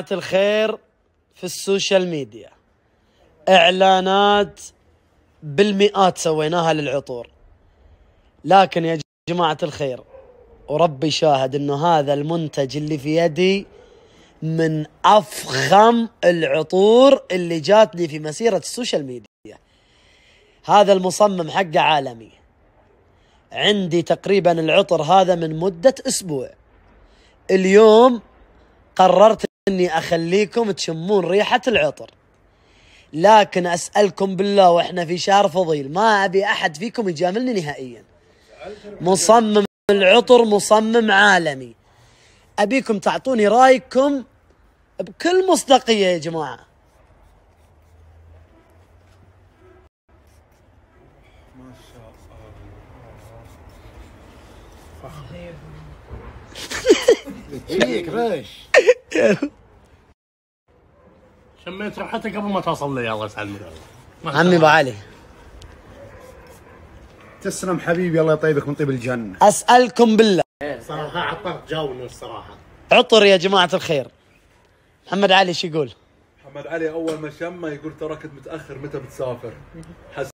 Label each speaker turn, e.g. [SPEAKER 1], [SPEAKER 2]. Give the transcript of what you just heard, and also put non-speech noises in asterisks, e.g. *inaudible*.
[SPEAKER 1] جماعة الخير في السوشيال ميديا اعلانات بالمئات سويناها للعطور لكن يا جماعة الخير وربي شاهد انه هذا المنتج اللي في يدي من افخم العطور اللي جاتني في مسيرة السوشيال ميديا هذا المصمم حقه عالمي عندي تقريبا العطر هذا من مدة اسبوع اليوم قررت اني اخليكم تشمون ريحة العطر لكن اسالكم بالله واحنا في شهر فضيل ما ابي احد فيكم يجاملني نهائيا مصمم العطر مصمم عالمي ابيكم تعطوني رايكم بكل مصداقية يا جماعة ايه *laughs* كراش شميت راحتك قبل ما توصل لي الله يسلمك عمي ابو علي تسلم حبيبي الله يطيبك من طيب الجنه اسالكم بالله إيه، صراحه عطرت جاوني الصراحه عطر يا جماعه الخير محمد علي شو يقول؟ محمد علي اول ما شمه يقول ترى كنت متاخر متى بتسافر؟ حس